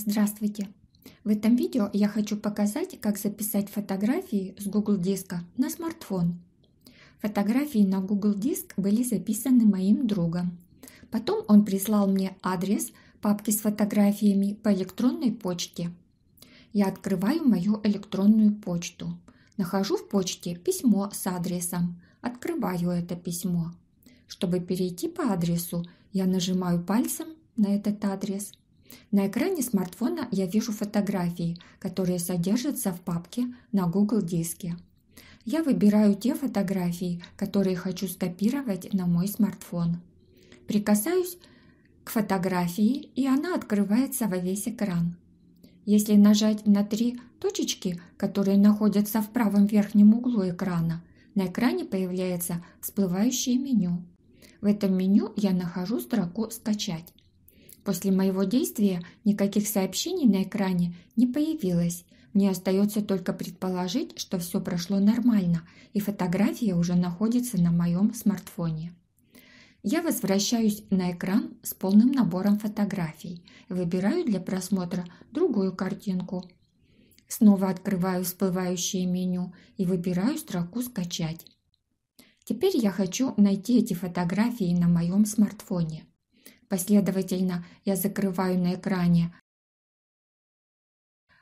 Здравствуйте! В этом видео я хочу показать, как записать фотографии с Google диска на смартфон. Фотографии на Google диск были записаны моим другом. Потом он прислал мне адрес папки с фотографиями по электронной почте. Я открываю мою электронную почту. Нахожу в почте письмо с адресом. Открываю это письмо. Чтобы перейти по адресу, я нажимаю пальцем на этот адрес – на экране смартфона я вижу фотографии, которые содержатся в папке на Google диске. Я выбираю те фотографии, которые хочу скопировать на мой смартфон. Прикасаюсь к фотографии, и она открывается во весь экран. Если нажать на три точечки, которые находятся в правом верхнем углу экрана, на экране появляется всплывающее меню. В этом меню я нахожу строку «Скачать». После моего действия никаких сообщений на экране не появилось. Мне остается только предположить, что все прошло нормально, и фотография уже находится на моем смартфоне. Я возвращаюсь на экран с полным набором фотографий. Выбираю для просмотра другую картинку. Снова открываю всплывающее меню и выбираю строку «Скачать». Теперь я хочу найти эти фотографии на моем смартфоне. Последовательно я закрываю на экране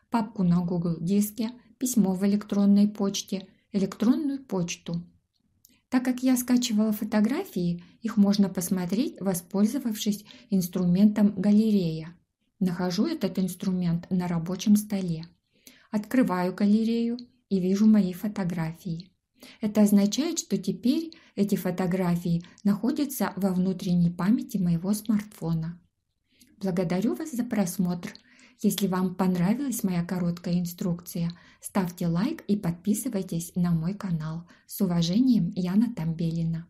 папку на Google диске, письмо в электронной почте, электронную почту. Так как я скачивала фотографии, их можно посмотреть, воспользовавшись инструментом «Галерея». Нахожу этот инструмент на рабочем столе. Открываю галерею и вижу мои фотографии. Это означает, что теперь эти фотографии находятся во внутренней памяти моего смартфона. Благодарю вас за просмотр. Если вам понравилась моя короткая инструкция, ставьте лайк и подписывайтесь на мой канал. С уважением, Яна Тамбелина.